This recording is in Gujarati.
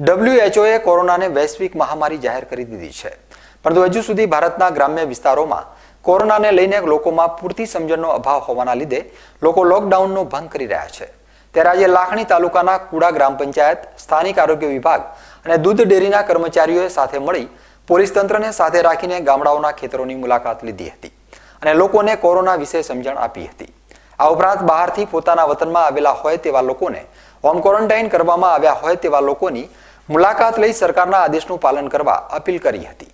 ડબ્લ્યુએચઓએ કોરોનાને વૈશ્વિક મહામારી જાહેર કરી દીધી છે પરંતુ હજુ સુધી ભારતના ગ્રામ્ય વિસ્તારોમાં કોરોનાને લઈને લોકોમાં પૂરતી સમજણનો અભાવ હોવાના લીધે લોકો લોકડાઉનનો ભંગ કરી રહ્યા છે ત્યારે આજે લાખણી તાલુકાના કુડા ગ્રામ પંચાયત સ્થાનિક આરોગ્ય વિભાગ અને દૂધ ડેરીના કર્મચારીઓએ સાથે મળી પોલીસ તંત્રને સાથે રાખીને ગામડાઓના ખેતરોની મુલાકાત લીધી હતી અને લોકોને કોરોના વિશે સમજણ આપી હતી આ ઉપરાંત બહારથી પોતાના વતનમાં આવેલા હોય તેવા લોકોને હોમ ક્વોરન્ટાઇન કરવામાં આવ્યા હોય તેવા લોકોની મુલાકાત લઈ સરકારના આદેશનું પાલન કરવા અપીલ કરી હતી